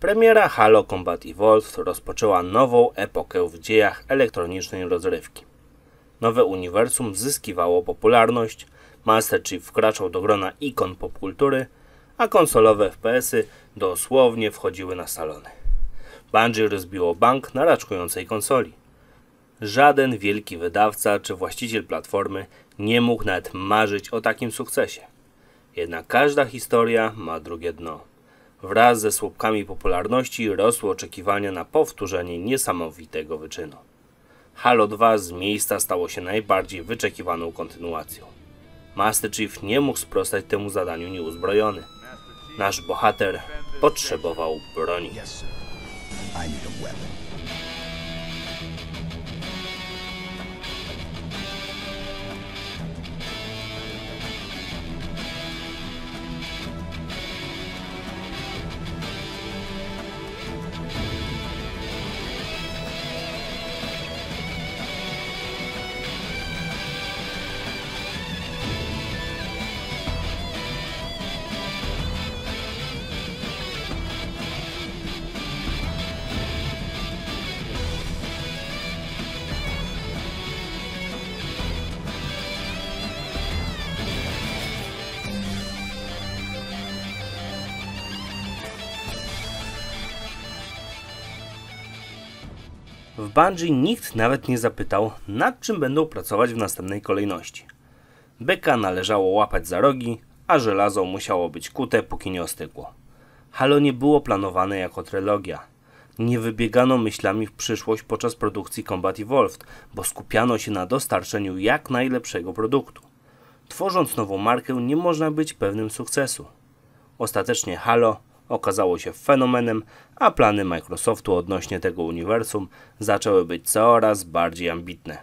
Premiera Halo Combat Evolved rozpoczęła nową epokę w dziejach elektronicznej rozrywki. Nowe uniwersum zyskiwało popularność, Master Chief wkraczał do grona ikon popkultury, a konsolowe FPS-y dosłownie wchodziły na salony. Bungie rozbiło bank na raczkującej konsoli. Żaden wielki wydawca czy właściciel platformy nie mógł nawet marzyć o takim sukcesie. Jednak każda historia ma drugie dno. Wraz ze słupkami popularności rosły oczekiwania na powtórzenie niesamowitego wyczynu. Halo 2 z miejsca stało się najbardziej wyczekiwaną kontynuacją. Master Chief nie mógł sprostać temu zadaniu nieuzbrojony. Nasz bohater potrzebował broni. Bungie nikt nawet nie zapytał, nad czym będą pracować w następnej kolejności. Beka należało łapać za rogi, a żelazo musiało być kute, póki nie ostygło. Halo nie było planowane jako trylogia. Nie wybiegano myślami w przyszłość podczas produkcji Combat Evolved, bo skupiano się na dostarczeniu jak najlepszego produktu. Tworząc nową markę nie można być pewnym sukcesu. Ostatecznie Halo okazało się fenomenem, a plany Microsoftu odnośnie tego uniwersum zaczęły być coraz bardziej ambitne.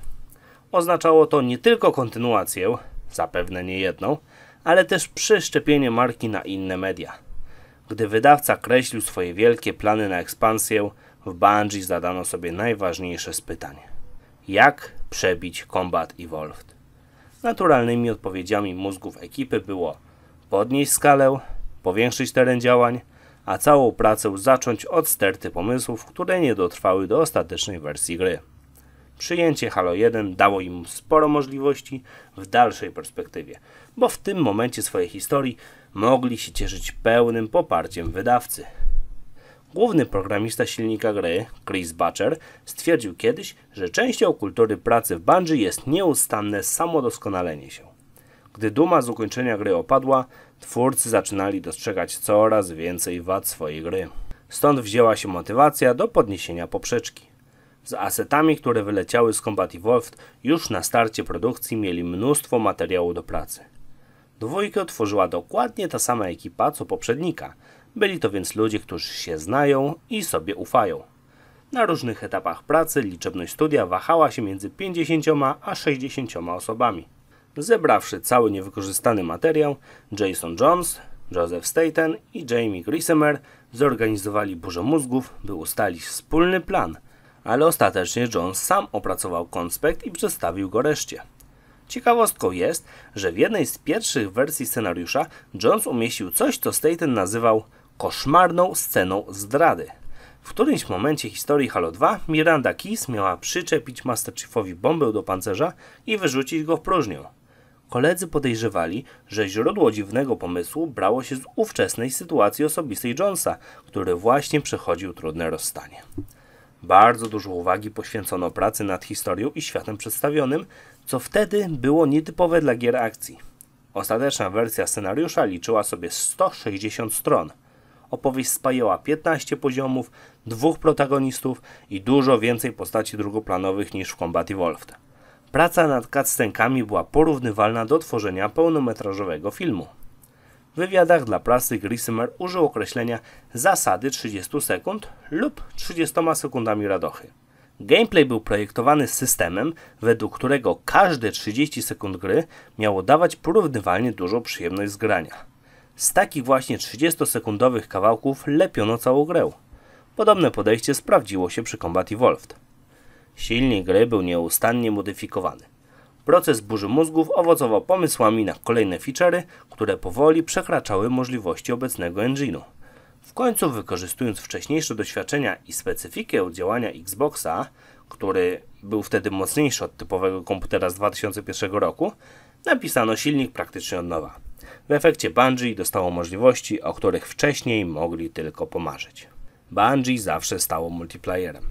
Oznaczało to nie tylko kontynuację, zapewne nie jedną, ale też przeszczepienie marki na inne media. Gdy wydawca kreślił swoje wielkie plany na ekspansję, w Bungie zadano sobie najważniejsze z pytań. Jak przebić Combat Evolved? Naturalnymi odpowiedziami mózgów ekipy było podnieść skalę, powiększyć teren działań, a całą pracę zacząć od sterty pomysłów, które nie dotrwały do ostatecznej wersji gry. Przyjęcie Halo 1 dało im sporo możliwości w dalszej perspektywie, bo w tym momencie swojej historii mogli się cieszyć pełnym poparciem wydawcy. Główny programista silnika gry, Chris Butcher, stwierdził kiedyś, że częścią kultury pracy w Bungie jest nieustanne samodoskonalenie się. Gdy duma z ukończenia gry opadła, twórcy zaczynali dostrzegać coraz więcej wad swojej gry. Stąd wzięła się motywacja do podniesienia poprzeczki. Z asetami, które wyleciały z Combat Evolved, już na starcie produkcji mieli mnóstwo materiału do pracy. Dwójkę tworzyła dokładnie ta sama ekipa co poprzednika. Byli to więc ludzie, którzy się znają i sobie ufają. Na różnych etapach pracy liczebność studia wahała się między 50 a 60 osobami. Zebrawszy cały niewykorzystany materiał, Jason Jones, Joseph Staten i Jamie Grisemer zorganizowali burzę mózgów, by ustalić wspólny plan, ale ostatecznie Jones sam opracował konspekt i przedstawił go reszcie. Ciekawostką jest, że w jednej z pierwszych wersji scenariusza Jones umieścił coś, co Staten nazywał koszmarną sceną zdrady. W którymś momencie historii Halo 2 Miranda Keys miała przyczepić Master Chiefowi bombę do pancerza i wyrzucić go w próżnię. Koledzy podejrzewali, że źródło dziwnego pomysłu brało się z ówczesnej sytuacji osobistej Jonesa, który właśnie przechodził trudne rozstanie. Bardzo dużo uwagi poświęcono pracy nad historią i światem przedstawionym, co wtedy było nietypowe dla gier akcji. Ostateczna wersja scenariusza liczyła sobie 160 stron. Opowieść spajała 15 poziomów, dwóch protagonistów i dużo więcej postaci drugoplanowych niż w Combat Evolved. Praca nad cutscenkami była porównywalna do tworzenia pełnometrażowego filmu. W wywiadach dla prasy Grismer użył określenia zasady 30 sekund lub 30 sekundami radochy. Gameplay był projektowany systemem, według którego każde 30 sekund gry miało dawać porównywalnie dużą przyjemność z grania. Z takich właśnie 30-sekundowych kawałków lepiono całą grę. Podobne podejście sprawdziło się przy Combat Evolved. Silnik gry był nieustannie modyfikowany. Proces burzy mózgów owocował pomysłami na kolejne feature'y, które powoli przekraczały możliwości obecnego engine'u. W końcu, wykorzystując wcześniejsze doświadczenia i specyfikę działania Xboxa, który był wtedy mocniejszy od typowego komputera z 2001 roku, napisano silnik praktycznie od nowa. W efekcie Bungie dostało możliwości, o których wcześniej mogli tylko pomarzyć. Bungie zawsze stało multiplayerem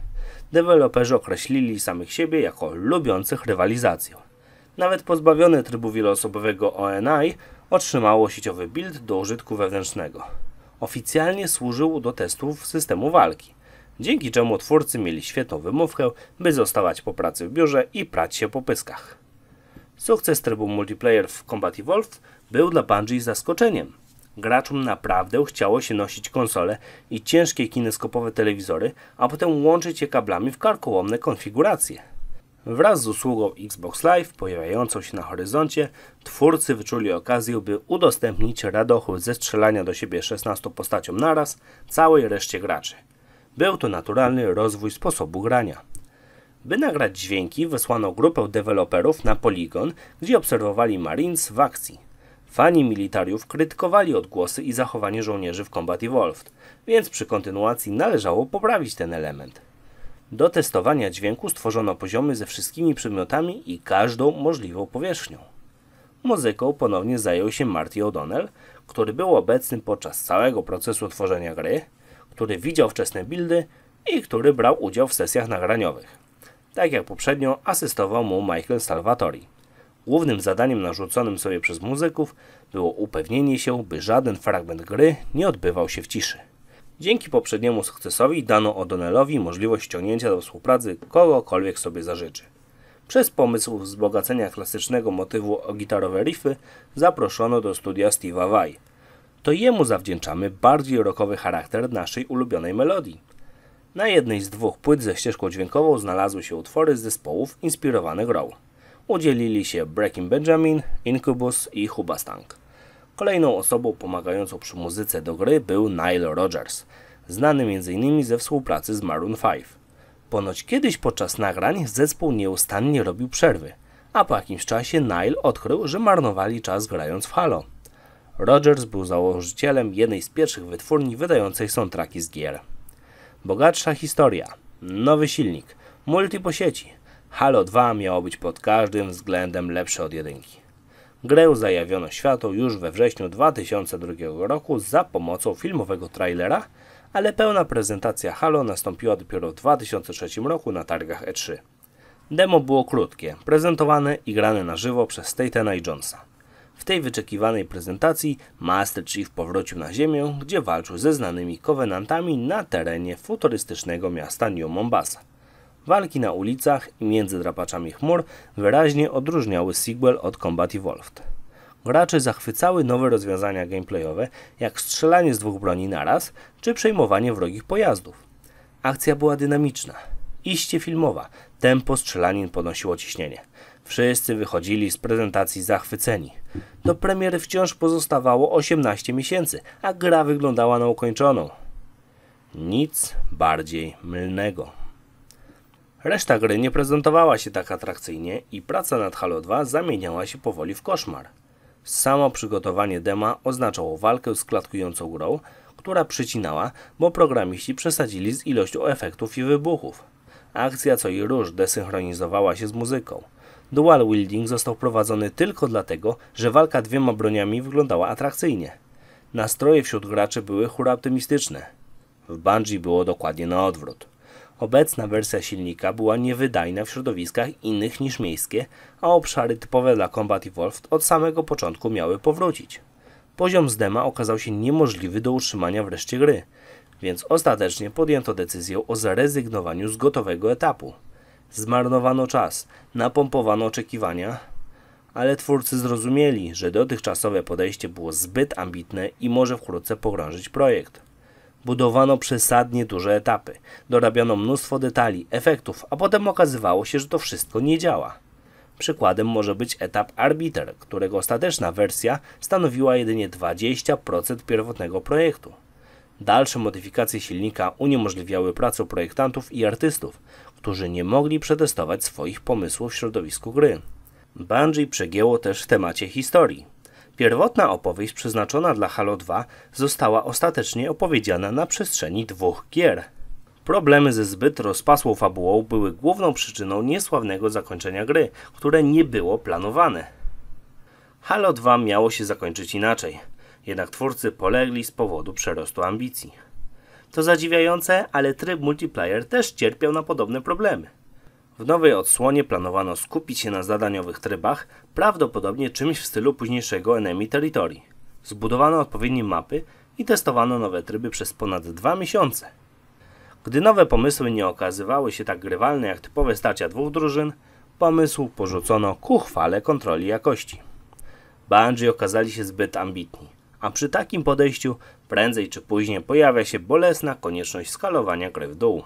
deweloperzy określili samych siebie jako lubiących rywalizację. Nawet pozbawione trybu wieloosobowego ONI otrzymało sieciowy build do użytku wewnętrznego. Oficjalnie służył do testów systemu walki, dzięki czemu twórcy mieli świetną wymówkę, by zostawać po pracy w biurze i prać się po pyskach. Sukces trybu multiplayer w Combat Evolved był dla Bungie zaskoczeniem – Graczom naprawdę chciało się nosić konsole i ciężkie kineskopowe telewizory, a potem łączyć je kablami w karkołomne konfiguracje. Wraz z usługą Xbox Live pojawiającą się na horyzoncie, twórcy wyczuli okazję, by udostępnić radochód ze strzelania do siebie 16 postaciom naraz całej reszcie graczy. Był to naturalny rozwój sposobu grania. By nagrać dźwięki, wysłano grupę deweloperów na poligon, gdzie obserwowali Marines w akcji. Fani militariów krytykowali odgłosy i zachowanie żołnierzy w Combat Evolved, więc przy kontynuacji należało poprawić ten element. Do testowania dźwięku stworzono poziomy ze wszystkimi przedmiotami i każdą możliwą powierzchnią. Muzyką ponownie zajął się Marty O'Donnell, który był obecny podczas całego procesu tworzenia gry, który widział wczesne buildy i który brał udział w sesjach nagraniowych. Tak jak poprzednio asystował mu Michael Salvatori. Głównym zadaniem narzuconym sobie przez muzyków było upewnienie się, by żaden fragment gry nie odbywał się w ciszy. Dzięki poprzedniemu sukcesowi dano O'Donnellowi możliwość ściągnięcia do współpracy kogokolwiek sobie zażyczy. Przez pomysł wzbogacenia klasycznego motywu o gitarowe riffy zaproszono do studia Steve'a Vai. To jemu zawdzięczamy bardziej rockowy charakter naszej ulubionej melodii. Na jednej z dwóch płyt ze ścieżką dźwiękową znalazły się utwory z zespołów inspirowanych Row udzielili się Breaking Benjamin, Incubus i Hubastang. Kolejną osobą pomagającą przy muzyce do gry był Nile Rodgers, znany m.in. ze współpracy z Maroon 5. Ponoć kiedyś podczas nagrań zespół nieustannie robił przerwy, a po jakimś czasie Nile odkrył, że marnowali czas grając w Halo. Rodgers był założycielem jednej z pierwszych wytwórni wydających soundtracki z gier. Bogatsza historia, nowy silnik, multi po sieci – Halo 2 miało być pod każdym względem lepsze od jedynki. Grę zajawiono światu już we wrześniu 2002 roku za pomocą filmowego trailera, ale pełna prezentacja Halo nastąpiła dopiero w 2003 roku na targach E3. Demo było krótkie, prezentowane i grane na żywo przez Statena i Jonesa. W tej wyczekiwanej prezentacji Master Chief powrócił na Ziemię, gdzie walczył ze znanymi kowenantami na terenie futurystycznego miasta New Mombasa. Walki na ulicach i między drapaczami chmur wyraźnie odróżniały Sequel od Combat Evolved. Gracze zachwycały nowe rozwiązania gameplayowe, jak strzelanie z dwóch broni naraz, czy przejmowanie wrogich pojazdów. Akcja była dynamiczna, iście filmowa, tempo strzelanin podnosiło ciśnienie. Wszyscy wychodzili z prezentacji zachwyceni. Do premiery wciąż pozostawało 18 miesięcy, a gra wyglądała na ukończoną. Nic bardziej mylnego. Reszta gry nie prezentowała się tak atrakcyjnie i praca nad Halo 2 zamieniała się powoli w koszmar. Samo przygotowanie dema oznaczało walkę z klatkującą grą, która przycinała, bo programiści przesadzili z ilością efektów i wybuchów. Akcja co i róż desynchronizowała się z muzyką. Dual wielding został prowadzony tylko dlatego, że walka dwiema broniami wyglądała atrakcyjnie. Nastroje wśród graczy były optymistyczne. W Bungie było dokładnie na odwrót. Obecna wersja silnika była niewydajna w środowiskach innych niż miejskie, a obszary typowe dla Combat Evolved od samego początku miały powrócić. Poziom zdema okazał się niemożliwy do utrzymania wreszcie gry, więc ostatecznie podjęto decyzję o zrezygnowaniu z gotowego etapu. Zmarnowano czas, napompowano oczekiwania, ale twórcy zrozumieli, że dotychczasowe podejście było zbyt ambitne i może wkrótce pogrążyć projekt. Budowano przesadnie duże etapy, dorabiano mnóstwo detali, efektów, a potem okazywało się, że to wszystko nie działa. Przykładem może być etap Arbiter, którego ostateczna wersja stanowiła jedynie 20% pierwotnego projektu. Dalsze modyfikacje silnika uniemożliwiały pracę projektantów i artystów, którzy nie mogli przetestować swoich pomysłów w środowisku gry. Bungie przegięło też w temacie historii. Pierwotna opowieść przeznaczona dla Halo 2 została ostatecznie opowiedziana na przestrzeni dwóch gier. Problemy ze zbyt rozpasłą fabułą były główną przyczyną niesławnego zakończenia gry, które nie było planowane. Halo 2 miało się zakończyć inaczej, jednak twórcy polegli z powodu przerostu ambicji. To zadziwiające, ale tryb multiplayer też cierpiał na podobne problemy. W nowej odsłonie planowano skupić się na zadaniowych trybach, prawdopodobnie czymś w stylu późniejszego Enemy Territory. Zbudowano odpowiednie mapy i testowano nowe tryby przez ponad dwa miesiące. Gdy nowe pomysły nie okazywały się tak grywalne jak typowe starcia dwóch drużyn, pomysł porzucono ku chwale kontroli jakości. Bungie okazali się zbyt ambitni, a przy takim podejściu prędzej czy później pojawia się bolesna konieczność skalowania gry w dół.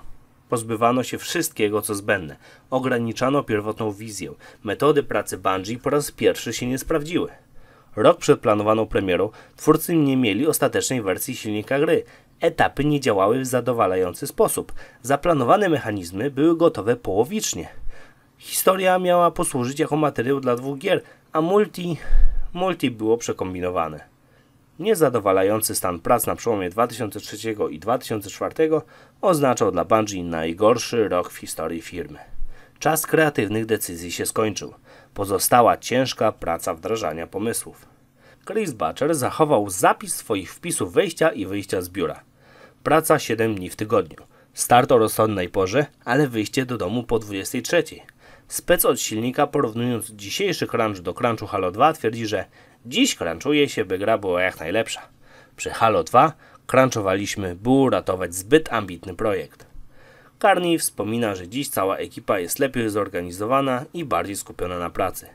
Pozbywano się wszystkiego, co zbędne. Ograniczano pierwotną wizję. Metody pracy Bungie po raz pierwszy się nie sprawdziły. Rok przed planowaną premierą twórcy nie mieli ostatecznej wersji silnika gry. Etapy nie działały w zadowalający sposób. Zaplanowane mechanizmy były gotowe połowicznie. Historia miała posłużyć jako materiał dla dwóch gier, a multi, multi było przekombinowane. Niezadowalający stan prac na przełomie 2003 i 2004 oznaczał dla Bungie najgorszy rok w historii firmy. Czas kreatywnych decyzji się skończył. Pozostała ciężka praca wdrażania pomysłów. Chris Butcher zachował zapis swoich wpisów wejścia i wyjścia z biura. Praca 7 dni w tygodniu. Start o rozsądnej porze, ale wyjście do domu po 23. Spec od silnika porównując dzisiejszy crunch do crunchu Halo 2 twierdzi, że Dziś crunchuje się, by gra była jak najlepsza. Przy Halo 2 crunchowaliśmy, by uratować zbyt ambitny projekt. Carney wspomina, że dziś cała ekipa jest lepiej zorganizowana i bardziej skupiona na pracy.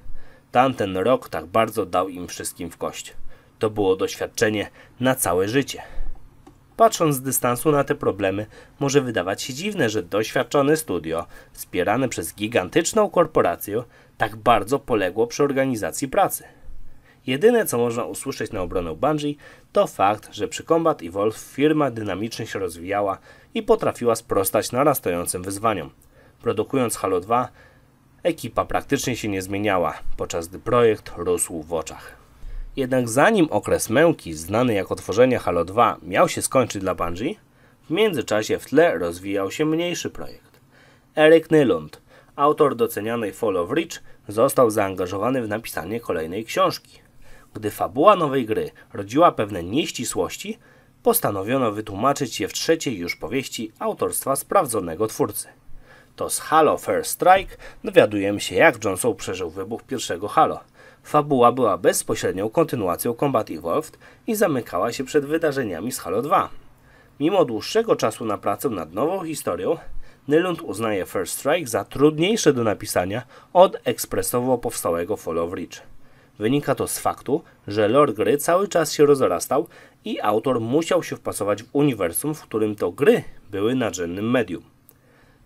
Tamten rok tak bardzo dał im wszystkim w kość. To było doświadczenie na całe życie. Patrząc z dystansu na te problemy, może wydawać się dziwne, że doświadczone studio, wspierane przez gigantyczną korporację, tak bardzo poległo przy organizacji pracy. Jedyne, co można usłyszeć na obronę Bungie, to fakt, że przy Combat Evolve firma dynamicznie się rozwijała i potrafiła sprostać narastającym wyzwaniom. Produkując Halo 2, ekipa praktycznie się nie zmieniała, podczas gdy projekt rósł w oczach. Jednak zanim okres męki, znany jako tworzenie Halo 2, miał się skończyć dla Bungie, w międzyczasie w tle rozwijał się mniejszy projekt. Eric Nylund, autor docenianej Fall of Reach, został zaangażowany w napisanie kolejnej książki. Gdy fabuła nowej gry rodziła pewne nieścisłości, postanowiono wytłumaczyć je w trzeciej już powieści autorstwa sprawdzonego twórcy. To z Halo First Strike dowiadujemy się, jak Johnson przeżył wybuch pierwszego Halo. Fabuła była bezpośrednią kontynuacją Combat Evolved i zamykała się przed wydarzeniami z Halo 2. Mimo dłuższego czasu na pracę nad nową historią, Nylund uznaje First Strike za trudniejsze do napisania od ekspresowo powstałego Fall of Reach. Wynika to z faktu, że lore gry cały czas się rozrastał i autor musiał się wpasować w uniwersum, w którym to gry były nadrzędnym medium.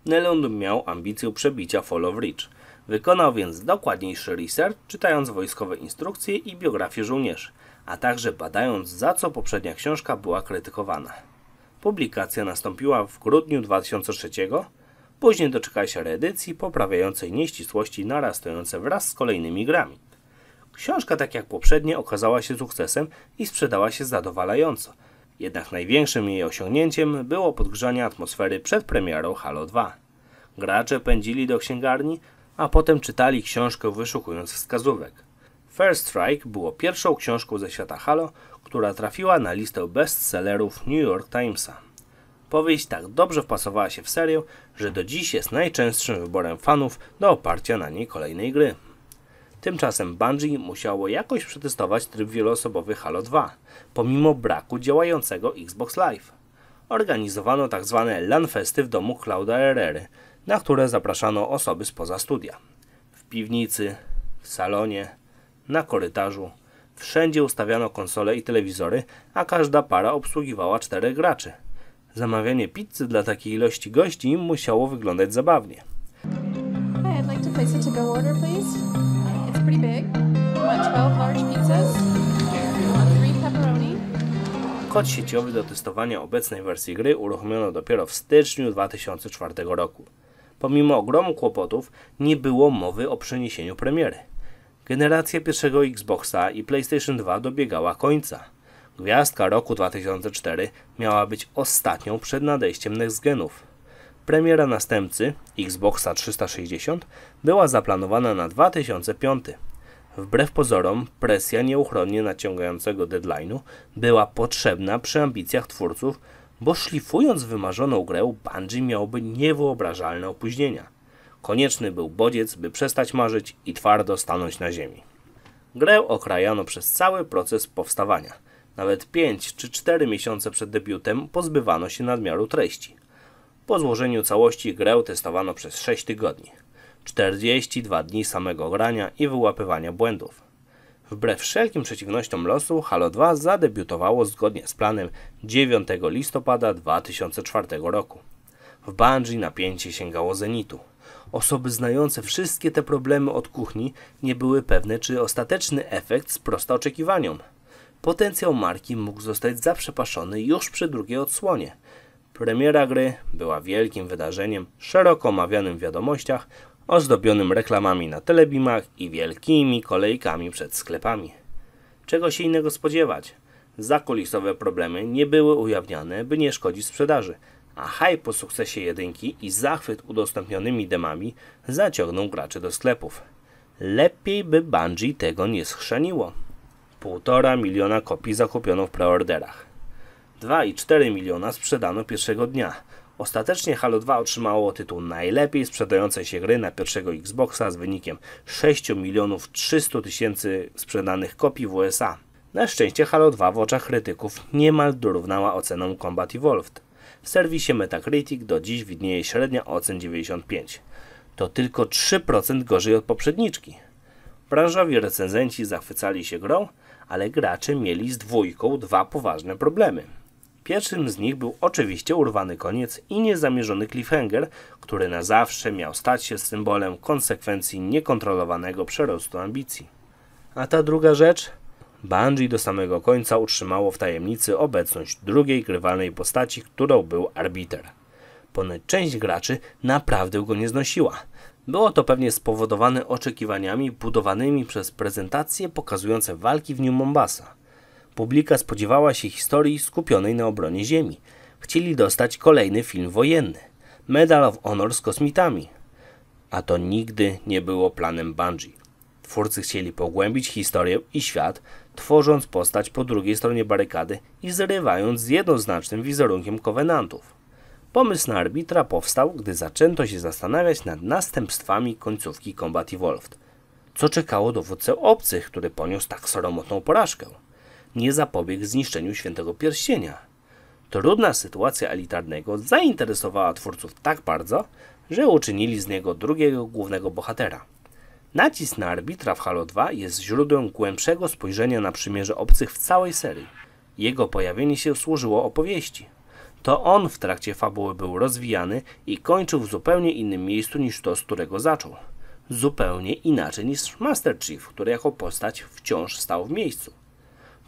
Nelund miał ambicję przebicia Fall of Reach. Wykonał więc dokładniejszy research, czytając wojskowe instrukcje i biografie żołnierzy, a także badając za co poprzednia książka była krytykowana. Publikacja nastąpiła w grudniu 2003, później doczekała się reedycji poprawiającej nieścisłości narastające wraz z kolejnymi grami. Książka, tak jak poprzednie, okazała się sukcesem i sprzedała się zadowalająco. Jednak największym jej osiągnięciem było podgrzanie atmosfery przed premierą Halo 2. Gracze pędzili do księgarni, a potem czytali książkę wyszukując wskazówek. First Strike było pierwszą książką ze świata Halo, która trafiła na listę bestsellerów New York Timesa. Powieść tak dobrze wpasowała się w serię, że do dziś jest najczęstszym wyborem fanów do oparcia na niej kolejnej gry. Tymczasem Bungie musiało jakoś przetestować tryb wieloosobowy Halo 2, pomimo braku działającego Xbox Live. Organizowano tzw. Tak LAN-festy w domu Clouda Herrery, na które zapraszano osoby spoza studia. W piwnicy, w salonie, na korytarzu, wszędzie ustawiano konsole i telewizory, a każda para obsługiwała czterech graczy. Zamawianie pizzy dla takiej ilości gości musiało wyglądać zabawnie. Hey, I'd like to place a to-go order, please pretty big. We want 12 large pizzas. Kod sieciowy do testowania obecnej wersji gry uruchomiono dopiero w styczniu 2004 roku. Pomimo ogromu kłopotów nie było mowy o przeniesieniu premiery. Generacja pierwszego Xboxa i PlayStation 2 dobiegała końca. Gwiazdka roku 2004 miała być ostatnią przed nadejściem next genów. Premiera następcy Xboxa 360 była zaplanowana na 2005. Wbrew pozorom, presja nieuchronnie naciągającego deadline'u była potrzebna przy ambicjach twórców, bo szlifując wymarzoną grę, Bungie miałby niewyobrażalne opóźnienia. Konieczny był bodziec, by przestać marzyć i twardo stanąć na ziemi. Grę okrajano przez cały proces powstawania. Nawet 5 czy 4 miesiące przed debiutem pozbywano się nadmiaru treści po złożeniu całości grę testowano przez 6 tygodni. 42 dni samego grania i wyłapywania błędów. Wbrew wszelkim przeciwnościom losu, Halo 2 zadebiutowało zgodnie z planem 9 listopada 2004 roku. W Bungie napięcie sięgało zenitu. Osoby znające wszystkie te problemy od kuchni nie były pewne, czy ostateczny efekt sprosta oczekiwaniom. Potencjał marki mógł zostać zaprzepaszony już przy drugiej odsłonie – Premiera gry była wielkim wydarzeniem, szeroko omawianym w wiadomościach, ozdobionym reklamami na telebimach i wielkimi kolejkami przed sklepami. Czego się innego spodziewać? Zakulisowe problemy nie były ujawniane, by nie szkodzić sprzedaży, a hype po sukcesie jedynki i zachwyt udostępnionymi demami zaciągnął graczy do sklepów. Lepiej by Bungie tego nie schrzaniło. Półtora miliona kopii zakupiono w preorderach. 2,4 miliona sprzedano pierwszego dnia. Ostatecznie Halo 2 otrzymało tytuł najlepiej sprzedającej się gry na pierwszego Xboxa z wynikiem 6 milionów 300 tysięcy sprzedanych kopii w USA. Na szczęście Halo 2 w oczach krytyków niemal dorównała oceną Combat Evolved. W serwisie Metacritic do dziś widnieje średnia ocen 95. To tylko 3% gorzej od poprzedniczki. Branżowi recenzenci zachwycali się grą, ale gracze mieli z dwójką dwa poważne problemy. Pierwszym z nich był oczywiście urwany koniec i niezamierzony cliffhanger, który na zawsze miał stać się symbolem konsekwencji niekontrolowanego przerostu ambicji. A ta druga rzecz? Bungie do samego końca utrzymało w tajemnicy obecność drugiej grywalnej postaci, którą był Arbiter. Ponad część graczy naprawdę go nie znosiła. Było to pewnie spowodowane oczekiwaniami budowanymi przez prezentacje pokazujące walki w New Mombasa. Publika spodziewała się historii skupionej na obronie Ziemi. Chcieli dostać kolejny film wojenny. Medal of Honor z kosmitami. A to nigdy nie było planem Bungie. Twórcy chcieli pogłębić historię i świat, tworząc postać po drugiej stronie barykady i zrywając z jednoznacznym wizerunkiem Covenantów. Pomysł na arbitra powstał, gdy zaczęto się zastanawiać nad następstwami końcówki Combat Evolved. Co czekało dowódcę obcych, który poniósł tak sromotną porażkę? nie zapobiegł zniszczeniu świętego pierścienia. Trudna sytuacja elitarnego zainteresowała twórców tak bardzo, że uczynili z niego drugiego głównego bohatera. Nacisk na arbitra w Halo 2 jest źródłem głębszego spojrzenia na przymierze obcych w całej serii. Jego pojawienie się służyło opowieści. To on w trakcie fabuły był rozwijany i kończył w zupełnie innym miejscu niż to, z którego zaczął. Zupełnie inaczej niż Master Chief, który jako postać wciąż stał w miejscu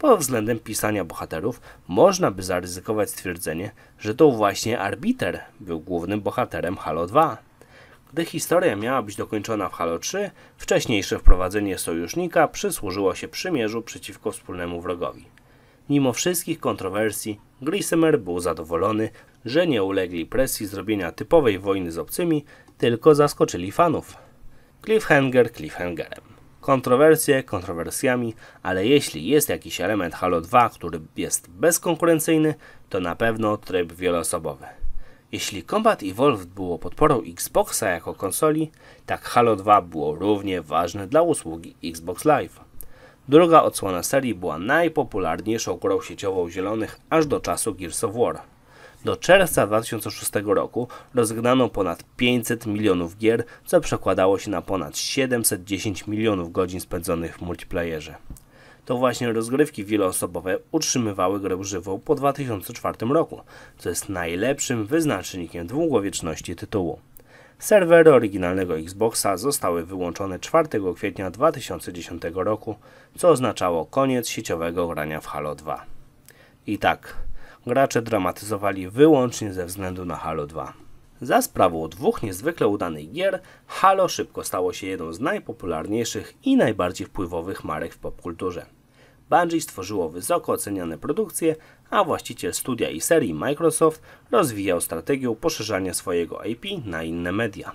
pod względem pisania bohaterów można by zaryzykować stwierdzenie, że to właśnie Arbiter był głównym bohaterem Halo 2. Gdy historia miała być dokończona w Halo 3, wcześniejsze wprowadzenie sojusznika przysłużyło się przymierzu przeciwko wspólnemu wrogowi. Mimo wszystkich kontrowersji, Glissemer był zadowolony, że nie ulegli presji zrobienia typowej wojny z obcymi, tylko zaskoczyli fanów. Cliffhanger cliffhangerem. Kontrowersje kontrowersjami, ale jeśli jest jakiś element Halo 2, który jest bezkonkurencyjny, to na pewno tryb wieloosobowy. Jeśli Combat Evolved było podporą Xboxa jako konsoli, tak Halo 2 było równie ważne dla usługi Xbox Live. Druga odsłona serii była najpopularniejszą grą sieciową zielonych aż do czasu Gears of War. Do czerwca 2006 roku rozegrano ponad 500 milionów gier, co przekładało się na ponad 710 milionów godzin spędzonych w multiplayerze. To właśnie rozgrywki wieloosobowe utrzymywały grę żywą po 2004 roku, co jest najlepszym wyznacznikiem długowieczności tytułu. Serwery oryginalnego Xboxa zostały wyłączone 4 kwietnia 2010 roku, co oznaczało koniec sieciowego grania w Halo 2. I tak, gracze dramatyzowali wyłącznie ze względu na Halo 2. Za sprawą dwóch niezwykle udanych gier, Halo szybko stało się jedną z najpopularniejszych i najbardziej wpływowych marek w popkulturze. Bungie stworzyło wysoko oceniane produkcje, a właściciel studia i serii Microsoft rozwijał strategię poszerzania swojego IP na inne media.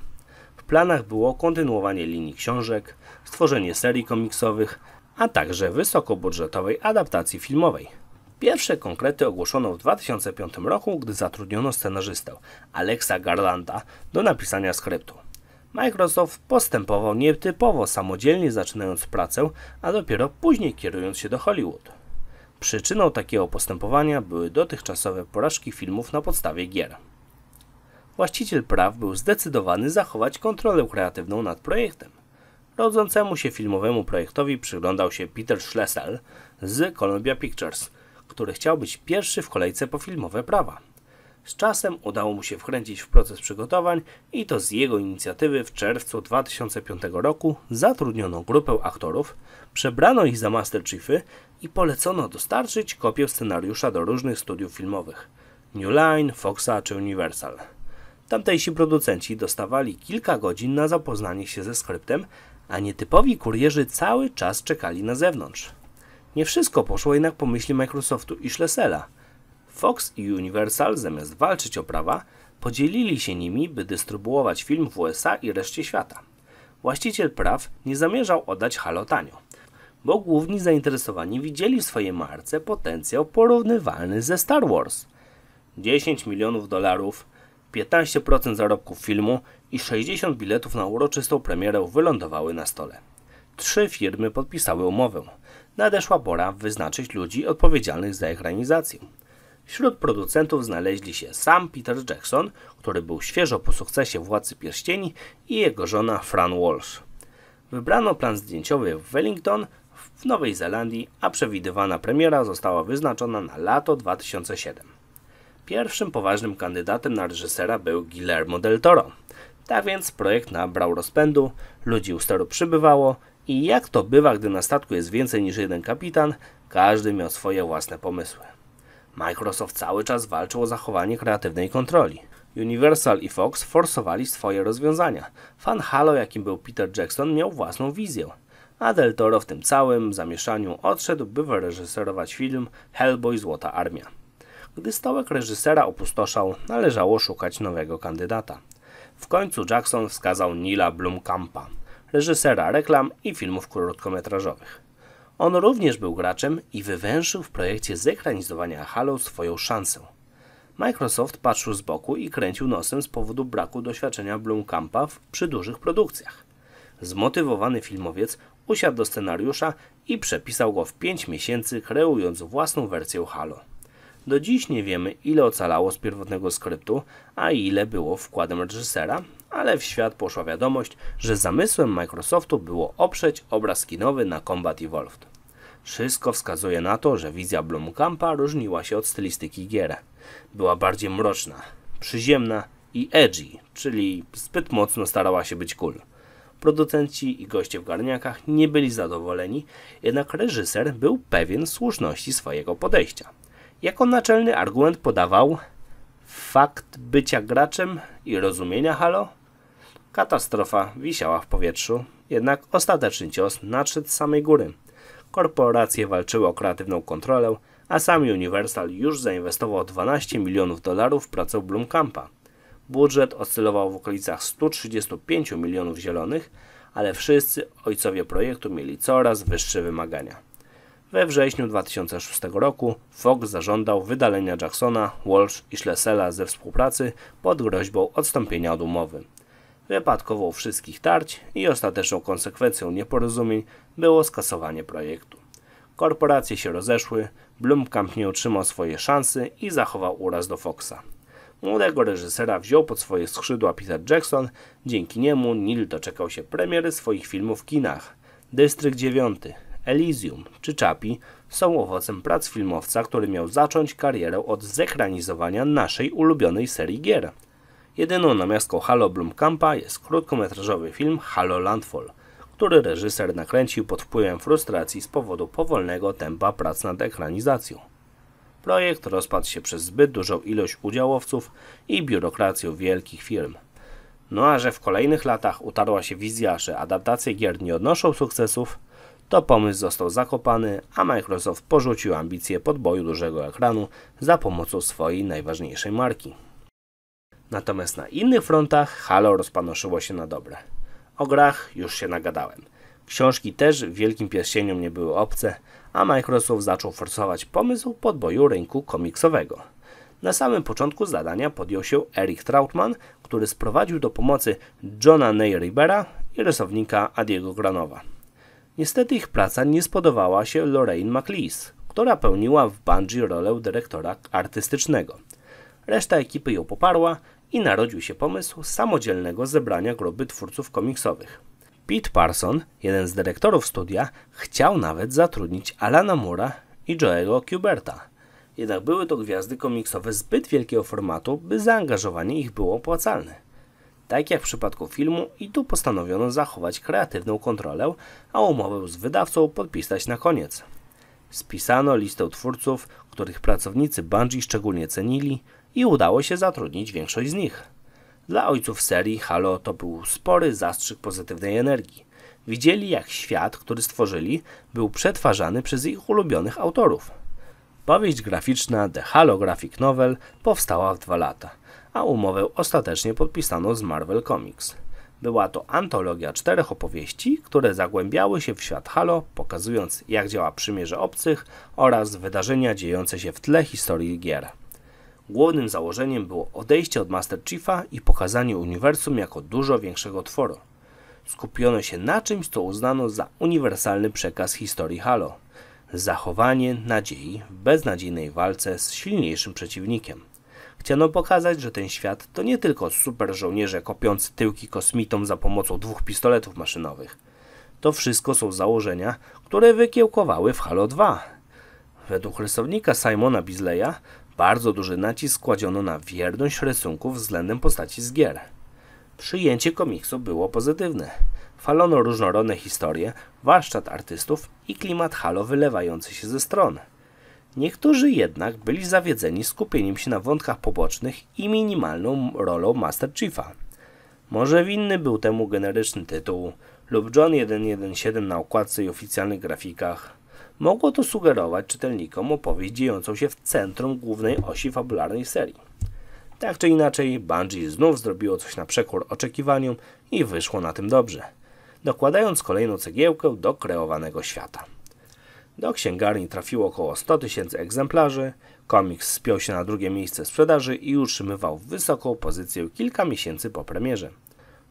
W planach było kontynuowanie linii książek, stworzenie serii komiksowych, a także wysokobudżetowej adaptacji filmowej. Pierwsze konkrety ogłoszono w 2005 roku, gdy zatrudniono scenarzystę Alexa Garlanda do napisania skryptu. Microsoft postępował nietypowo samodzielnie zaczynając pracę, a dopiero później kierując się do Hollywood. Przyczyną takiego postępowania były dotychczasowe porażki filmów na podstawie gier. Właściciel praw był zdecydowany zachować kontrolę kreatywną nad projektem. Rodzącemu się filmowemu projektowi przyglądał się Peter Schlesel z Columbia Pictures – który chciał być pierwszy w kolejce po filmowe prawa. Z czasem udało mu się wkręcić w proces przygotowań i to z jego inicjatywy w czerwcu 2005 roku zatrudniono grupę aktorów, przebrano ich za Master Chiefy i polecono dostarczyć kopię scenariusza do różnych studiów filmowych New Line, Foxa czy Universal. Tamtejsi producenci dostawali kilka godzin na zapoznanie się ze skryptem, a nietypowi kurierzy cały czas czekali na zewnątrz. Nie wszystko poszło jednak po myśli Microsoftu i Schlesela. Fox i Universal zamiast walczyć o prawa, podzielili się nimi, by dystrybuować film w USA i reszcie świata. Właściciel praw nie zamierzał oddać Halo tanio, bo główni zainteresowani widzieli w swojej marce potencjał porównywalny ze Star Wars. 10 milionów dolarów, 15% zarobków filmu i 60 biletów na uroczystą premierę wylądowały na stole. Trzy firmy podpisały umowę – nadeszła pora wyznaczyć ludzi odpowiedzialnych za ich realizację. Wśród producentów znaleźli się sam Peter Jackson, który był świeżo po sukcesie Władcy Pierścieni i jego żona Fran Walsh. Wybrano plan zdjęciowy w Wellington w Nowej Zelandii, a przewidywana premiera została wyznaczona na lato 2007. Pierwszym poważnym kandydatem na reżysera był Guillermo del Toro. Tak więc projekt nabrał rozpędu, ludzi u steru przybywało i jak to bywa, gdy na statku jest więcej niż jeden kapitan, każdy miał swoje własne pomysły. Microsoft cały czas walczył o zachowanie kreatywnej kontroli. Universal i Fox forsowali swoje rozwiązania. Fan Halo, jakim był Peter Jackson, miał własną wizję. A Del Toro w tym całym zamieszaniu odszedł, by wyreżyserować film Hellboy Złota Armia. Gdy stołek reżysera opustoszał, należało szukać nowego kandydata. W końcu Jackson wskazał Nila Blumkampa – reżysera reklam i filmów krótkometrażowych. On również był graczem i wywęszył w projekcie zekranizowania Halo swoją szansę. Microsoft patrzył z boku i kręcił nosem z powodu braku doświadczenia Blumkampa w, przy dużych produkcjach. Zmotywowany filmowiec usiadł do scenariusza i przepisał go w 5 miesięcy, kreując własną wersję Halo. Do dziś nie wiemy, ile ocalało z pierwotnego skryptu, a ile było wkładem reżysera, ale w świat poszła wiadomość, że zamysłem Microsoftu było oprzeć obraz kinowy na Combat Evolved. Wszystko wskazuje na to, że wizja Blomkampa różniła się od stylistyki gier. Była bardziej mroczna, przyziemna i edgy, czyli zbyt mocno starała się być cool. Producenci i goście w garniakach nie byli zadowoleni, jednak reżyser był pewien słuszności swojego podejścia. Jako naczelny argument podawał fakt bycia graczem i rozumienia halo Katastrofa wisiała w powietrzu, jednak ostateczny cios nadszedł z samej góry. Korporacje walczyły o kreatywną kontrolę, a sam Universal już zainwestował 12 milionów dolarów w pracę Blumkampa. Budżet oscylował w okolicach 135 milionów zielonych, ale wszyscy ojcowie projektu mieli coraz wyższe wymagania. We wrześniu 2006 roku Fox zażądał wydalenia Jacksona, Walsh i Schlesela ze współpracy pod groźbą odstąpienia od umowy wypadkową wszystkich tarć i ostateczną konsekwencją nieporozumień było skasowanie projektu. Korporacje się rozeszły, Blumkamp nie otrzymał swojej szansy i zachował uraz do Foxa. Młodego reżysera wziął pod swoje skrzydła Peter Jackson, dzięki niemu Neil doczekał się premiery swoich filmów w kinach. Dystrykt 9, Elysium czy Chapi są owocem prac filmowca, który miał zacząć karierę od zekranizowania naszej ulubionej serii gier – Jedyną namiastką Halo Blumkampa jest krótkometrażowy film Halo Landfall, który reżyser nakręcił pod wpływem frustracji z powodu powolnego tempa prac nad ekranizacją. Projekt rozpadł się przez zbyt dużą ilość udziałowców i biurokrację wielkich firm. No a że w kolejnych latach utarła się wizja, że adaptacje gier nie odnoszą sukcesów, to pomysł został zakopany, a Microsoft porzucił ambicje podboju dużego ekranu za pomocą swojej najważniejszej marki. Natomiast na innych frontach halo rozpanoszyło się na dobre. O grach już się nagadałem. Książki też wielkim pierścieniom nie były obce, a Microsoft zaczął forsować pomysł podboju rynku komiksowego. Na samym początku zadania podjął się Eric Trautman, który sprowadził do pomocy Johna Ney i rysownika Adiego Granowa. Niestety ich praca nie spodobała się Lorraine McLeese, która pełniła w Bungie rolę dyrektora artystycznego. Reszta ekipy ją poparła, i narodził się pomysł samodzielnego zebrania grupy twórców komiksowych. Pete Parson, jeden z dyrektorów studia, chciał nawet zatrudnić Alana Mura i Joe'a Kuberta, Jednak były to gwiazdy komiksowe zbyt wielkiego formatu, by zaangażowanie ich było opłacalne. Tak jak w przypadku filmu, i tu postanowiono zachować kreatywną kontrolę, a umowę z wydawcą podpisać na koniec. Spisano listę twórców, których pracownicy Bungie szczególnie cenili, i udało się zatrudnić większość z nich. Dla ojców serii Halo to był spory zastrzyk pozytywnej energii. Widzieli jak świat, który stworzyli, był przetwarzany przez ich ulubionych autorów. Powieść graficzna The Halo Graphic Novel powstała w dwa lata, a umowę ostatecznie podpisano z Marvel Comics. Była to antologia czterech opowieści, które zagłębiały się w świat Halo, pokazując jak działa przymierze obcych oraz wydarzenia dziejące się w tle historii gier. Głównym założeniem było odejście od Master Chiefa i pokazanie uniwersum jako dużo większego tworu. Skupiono się na czymś, co uznano za uniwersalny przekaz historii Halo. Zachowanie nadziei w beznadziejnej walce z silniejszym przeciwnikiem. Chciano pokazać, że ten świat to nie tylko super żołnierze kopiący tyłki kosmitom za pomocą dwóch pistoletów maszynowych. To wszystko są założenia, które wykiełkowały w Halo 2. Według rysownika Simona Bisleya bardzo duży nacisk kładziono na wierność rysunków względem postaci z gier. Przyjęcie komiksu było pozytywne. Falono różnorodne historie, warsztat artystów i klimat halo wylewający się ze stron. Niektórzy jednak byli zawiedzeni skupieniem się na wątkach pobocznych i minimalną rolą Master Chiefa. Może winny był temu generyczny tytuł lub John 117 na okładce i oficjalnych grafikach. Mogło to sugerować czytelnikom opowieść dziejącą się w centrum głównej osi fabularnej serii. Tak czy inaczej, Bungie znów zrobiło coś na przekór oczekiwaniom i wyszło na tym dobrze, dokładając kolejną cegiełkę do kreowanego świata. Do księgarni trafiło około 100 tysięcy egzemplarzy, komiks spiął się na drugie miejsce sprzedaży i utrzymywał wysoką pozycję kilka miesięcy po premierze.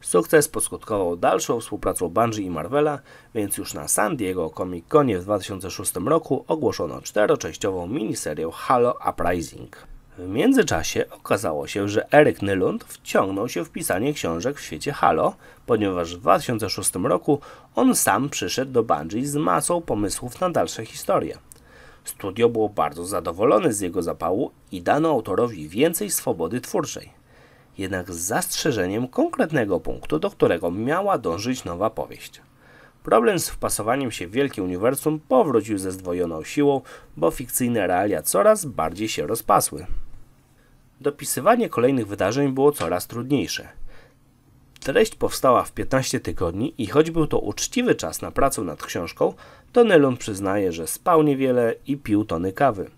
Sukces poskutkował dalszą współpracą Bungie i Marvela, więc już na San Diego Comic Conie w 2006 roku ogłoszono czteroczęściową miniserię Halo Uprising. W międzyczasie okazało się, że Eric Nylund wciągnął się w pisanie książek w świecie Halo, ponieważ w 2006 roku on sam przyszedł do Bungie z masą pomysłów na dalsze historie. Studio było bardzo zadowolone z jego zapału i dano autorowi więcej swobody twórczej jednak z zastrzeżeniem konkretnego punktu, do którego miała dążyć nowa powieść. Problem z wpasowaniem się w wielkie uniwersum powrócił ze zdwojoną siłą, bo fikcyjne realia coraz bardziej się rozpasły. Dopisywanie kolejnych wydarzeń było coraz trudniejsze. Treść powstała w 15 tygodni i choć był to uczciwy czas na pracę nad książką, to Nelon przyznaje, że spał niewiele i pił tony kawy.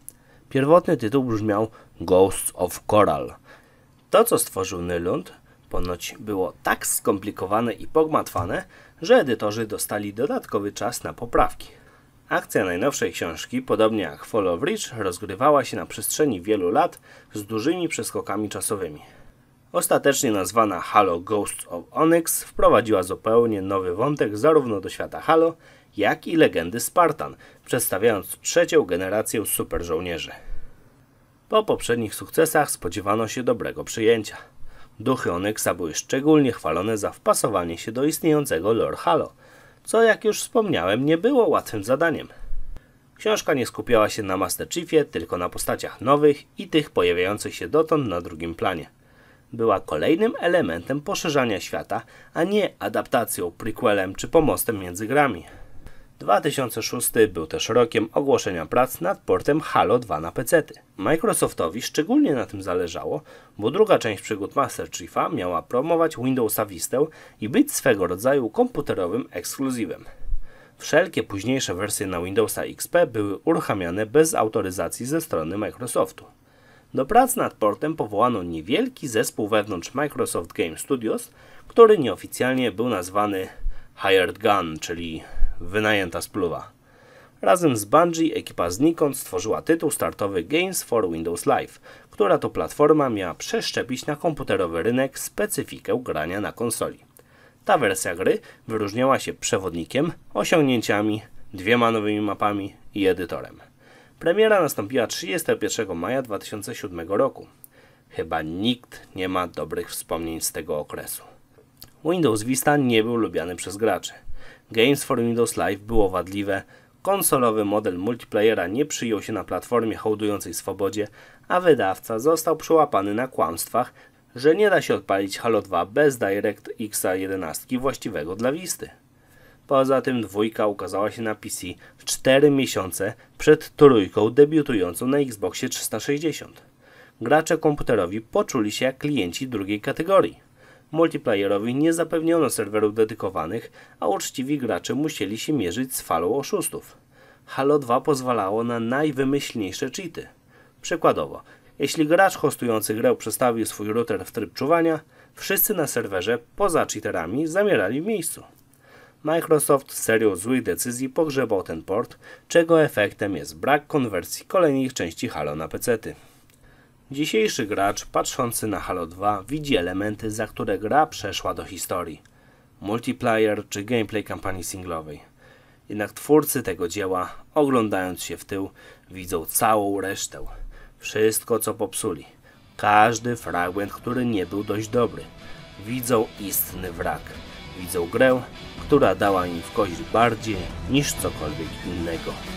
Pierwotny tytuł brzmiał Ghosts of Coral – to, co stworzył Nylund, ponoć było tak skomplikowane i pogmatwane, że edytorzy dostali dodatkowy czas na poprawki. Akcja najnowszej książki, podobnie jak Fall of Reach, rozgrywała się na przestrzeni wielu lat z dużymi przeskokami czasowymi. Ostatecznie nazwana Halo Ghosts of Onyx wprowadziła zupełnie nowy wątek zarówno do świata Halo, jak i legendy Spartan, przedstawiając trzecią generację superżołnierzy. Po poprzednich sukcesach spodziewano się dobrego przyjęcia. Duchy Onyxa były szczególnie chwalone za wpasowanie się do istniejącego lore Halo, co jak już wspomniałem nie było łatwym zadaniem. Książka nie skupiała się na Master Chiefie, tylko na postaciach nowych i tych pojawiających się dotąd na drugim planie. Była kolejnym elementem poszerzania świata, a nie adaptacją, prequelem czy pomostem między grami. 2006 był też rokiem ogłoszenia prac nad portem Halo 2 na PC. Microsoftowi szczególnie na tym zależało, bo druga część przygód Master Chiefa miała promować Windowsa Vista i być swego rodzaju komputerowym ekskluzywem. Wszelkie późniejsze wersje na Windowsa XP były uruchamiane bez autoryzacji ze strony Microsoftu. Do prac nad portem powołano niewielki zespół wewnątrz Microsoft Game Studios, który nieoficjalnie był nazwany Hired Gun, czyli wynajęta spluwa. Razem z Bungie ekipa znikąd stworzyła tytuł startowy Games for Windows Live, która to platforma miała przeszczepić na komputerowy rynek specyfikę grania na konsoli. Ta wersja gry wyróżniała się przewodnikiem, osiągnięciami, dwiema nowymi mapami i edytorem. Premiera nastąpiła 31 maja 2007 roku. Chyba nikt nie ma dobrych wspomnień z tego okresu. Windows Vista nie był lubiany przez graczy. Games for Windows Live było wadliwe, konsolowy model multiplayera nie przyjął się na platformie hołdującej swobodzie, a wydawca został przyłapany na kłamstwach, że nie da się odpalić Halo 2 bez DirectX 11 właściwego dla wisty. Poza tym dwójka ukazała się na PC 4 miesiące przed trójką debiutującą na Xboxie 360. Gracze komputerowi poczuli się jak klienci drugiej kategorii. Multiplayerowi nie zapewniono serwerów dedykowanych, a uczciwi gracze musieli się mierzyć z falą oszustów. Halo 2 pozwalało na najwymyślniejsze cheaty. Przykładowo, jeśli gracz hostujący grę przestawił swój router w tryb czuwania, wszyscy na serwerze, poza cheaterami, zamierali w miejscu. Microsoft serią złych decyzji pogrzebał ten port, czego efektem jest brak konwersji kolejnych części Halo na pecety. Dzisiejszy gracz patrzący na Halo 2 widzi elementy, za które gra przeszła do historii. Multiplayer czy gameplay kampanii singlowej. Jednak twórcy tego dzieła, oglądając się w tył, widzą całą resztę. Wszystko co popsuli. Każdy fragment, który nie był dość dobry. Widzą istny wrak. Widzą grę, która dała im w kość bardziej niż cokolwiek innego.